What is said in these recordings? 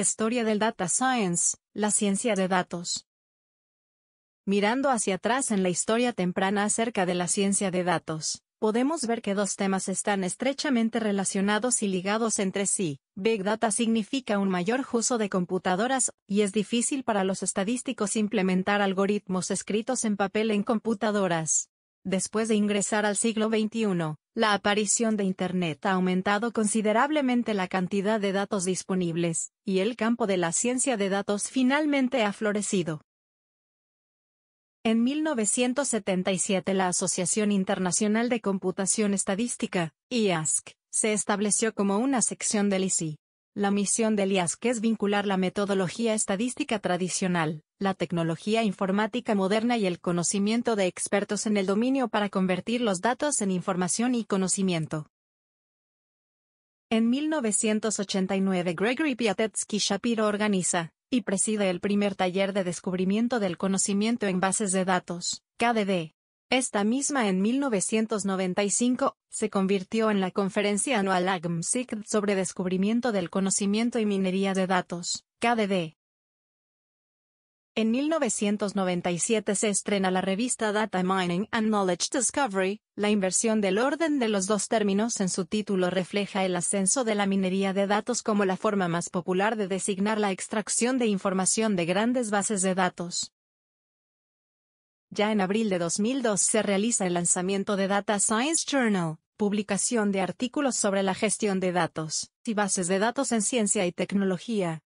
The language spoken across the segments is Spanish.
Historia del Data Science, la ciencia de datos. Mirando hacia atrás en la historia temprana acerca de la ciencia de datos, podemos ver que dos temas están estrechamente relacionados y ligados entre sí. Big Data significa un mayor uso de computadoras, y es difícil para los estadísticos implementar algoritmos escritos en papel en computadoras. Después de ingresar al siglo XXI, la aparición de Internet ha aumentado considerablemente la cantidad de datos disponibles, y el campo de la ciencia de datos finalmente ha florecido. En 1977 la Asociación Internacional de Computación Estadística, IASC, se estableció como una sección del ICI, la misión de IASC es vincular la metodología estadística tradicional, la tecnología informática moderna y el conocimiento de expertos en el dominio para convertir los datos en información y conocimiento. En 1989 Gregory Piatetsky Shapiro organiza y preside el primer taller de descubrimiento del conocimiento en bases de datos, KDD, esta misma en 1995, se convirtió en la conferencia anual AGMSIC sobre descubrimiento del conocimiento y minería de datos, KDD. En 1997 se estrena la revista Data Mining and Knowledge Discovery. La inversión del orden de los dos términos en su título refleja el ascenso de la minería de datos como la forma más popular de designar la extracción de información de grandes bases de datos. Ya en abril de 2002 se realiza el lanzamiento de Data Science Journal, publicación de artículos sobre la gestión de datos y bases de datos en ciencia y tecnología.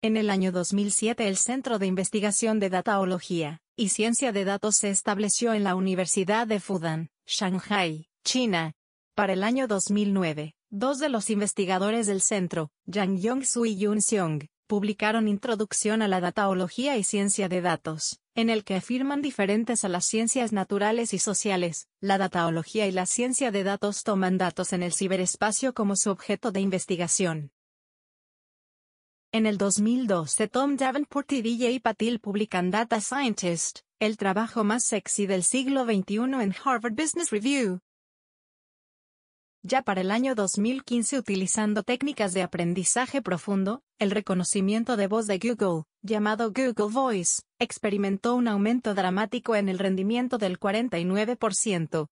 En el año 2007 el Centro de Investigación de Dataología y Ciencia de Datos se estableció en la Universidad de Fudan, Shanghai, China. Para el año 2009, dos de los investigadores del centro, Yang yong y Yun Xiong, publicaron Introducción a la Dataología y Ciencia de Datos, en el que afirman diferentes a las ciencias naturales y sociales, la dataología y la ciencia de datos toman datos en el ciberespacio como su objeto de investigación. En el 2012 Tom Davenport y DJ Patil publican Data Scientist, el trabajo más sexy del siglo XXI en Harvard Business Review, ya para el año 2015 utilizando técnicas de aprendizaje profundo, el reconocimiento de voz de Google, llamado Google Voice, experimentó un aumento dramático en el rendimiento del 49%.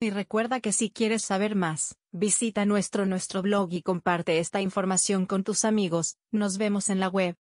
Y recuerda que si quieres saber más, visita nuestro nuestro blog y comparte esta información con tus amigos. Nos vemos en la web.